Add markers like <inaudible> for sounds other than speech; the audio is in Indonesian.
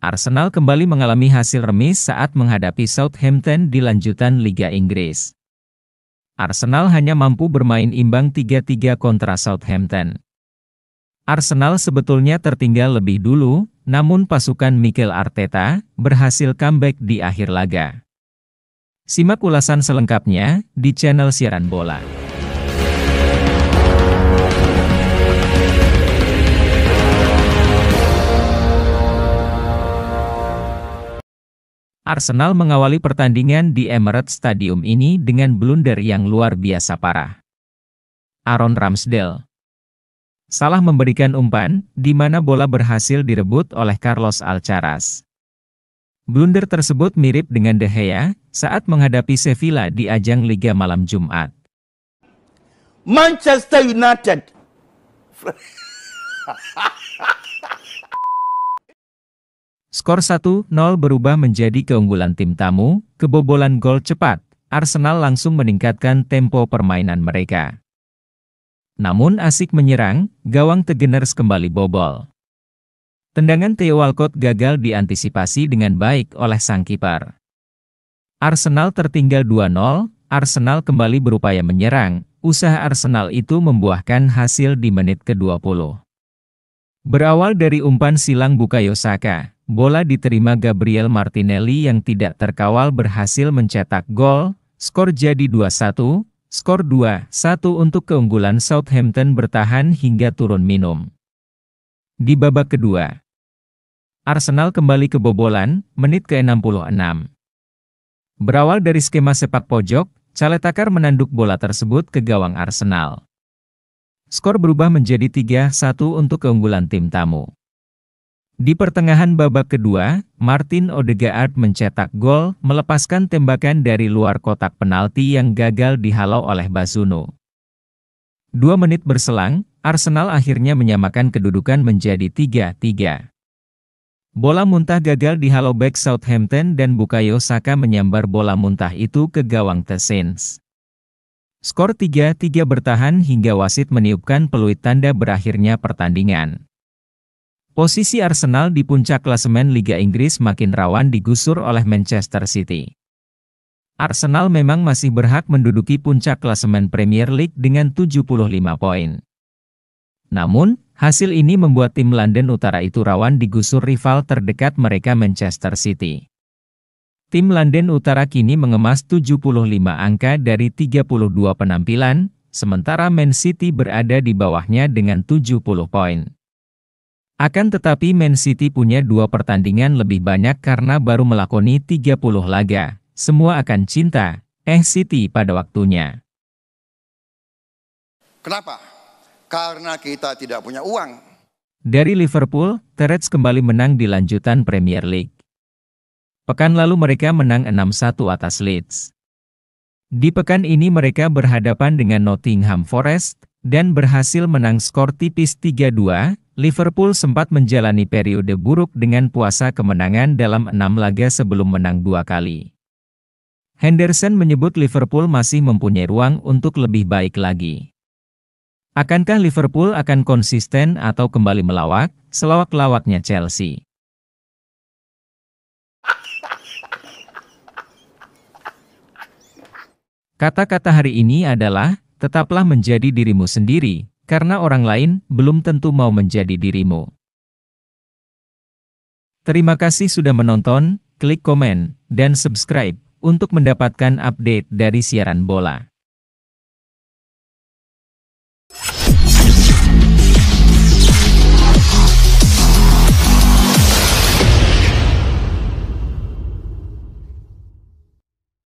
Arsenal kembali mengalami hasil remis saat menghadapi Southampton di lanjutan Liga Inggris. Arsenal hanya mampu bermain imbang 3-3 kontra Southampton. Arsenal sebetulnya tertinggal lebih dulu, namun pasukan Mikel Arteta berhasil comeback di akhir laga. Simak ulasan selengkapnya di channel Siaran Bola. Arsenal mengawali pertandingan di Emirates Stadium ini dengan blunder yang luar biasa parah. Aaron Ramsdale Salah memberikan umpan, di mana bola berhasil direbut oleh Carlos Alcaraz. Blunder tersebut mirip dengan De Gea saat menghadapi Sevilla di ajang Liga malam Jumat. Manchester United <laughs> Skor 1-0 berubah menjadi keunggulan tim tamu, kebobolan gol cepat, Arsenal langsung meningkatkan tempo permainan mereka. Namun asik menyerang, gawang Tegeners kembali bobol. Tendangan Theo Walcott gagal diantisipasi dengan baik oleh sang kiper. Arsenal tertinggal 2-0, Arsenal kembali berupaya menyerang, usaha Arsenal itu membuahkan hasil di menit ke-20. Berawal dari umpan silang Bukayo Saka, Bola diterima Gabriel Martinelli yang tidak terkawal berhasil mencetak gol, skor jadi 2-1, skor 2-1 untuk keunggulan Southampton bertahan hingga turun minum. Di babak kedua, Arsenal kembali kebobolan, menit ke-66. Berawal dari skema sepak pojok, Caletakar menanduk bola tersebut ke gawang Arsenal. Skor berubah menjadi 3-1 untuk keunggulan tim tamu. Di pertengahan babak kedua, Martin Odegaard mencetak gol, melepaskan tembakan dari luar kotak penalti yang gagal dihalau oleh Basuno. Dua menit berselang, Arsenal akhirnya menyamakan kedudukan menjadi 3-3. Bola muntah gagal dihalau back Southampton dan Bukayo Saka menyambar bola muntah itu ke gawang The Saints. Skor 3-3 bertahan hingga wasit meniupkan peluit tanda berakhirnya pertandingan. Posisi Arsenal di puncak klasemen Liga Inggris makin rawan digusur oleh Manchester City. Arsenal memang masih berhak menduduki puncak klasemen Premier League dengan 75 poin. Namun, hasil ini membuat tim London Utara itu rawan digusur rival terdekat mereka Manchester City. Tim London Utara kini mengemas 75 angka dari 32 penampilan, sementara Man City berada di bawahnya dengan 70 poin. Akan tetapi Man City punya dua pertandingan lebih banyak karena baru melakoni 30 laga. Semua akan cinta, eh City pada waktunya. Kenapa? Karena kita tidak punya uang. Dari Liverpool, Terets kembali menang di lanjutan Premier League. Pekan lalu mereka menang 6-1 atas Leeds. Di pekan ini mereka berhadapan dengan Nottingham Forest, dan berhasil menang skor tipis 3-2, Liverpool sempat menjalani periode buruk dengan puasa kemenangan dalam enam laga sebelum menang dua kali. Henderson menyebut Liverpool masih mempunyai ruang untuk lebih baik lagi. Akankah Liverpool akan konsisten atau kembali melawak, selawak-lawaknya Chelsea? Kata-kata hari ini adalah, tetaplah menjadi dirimu sendiri, karena orang lain belum tentu mau menjadi dirimu. Terima kasih sudah menonton, klik komen, dan subscribe untuk mendapatkan update dari siaran bola.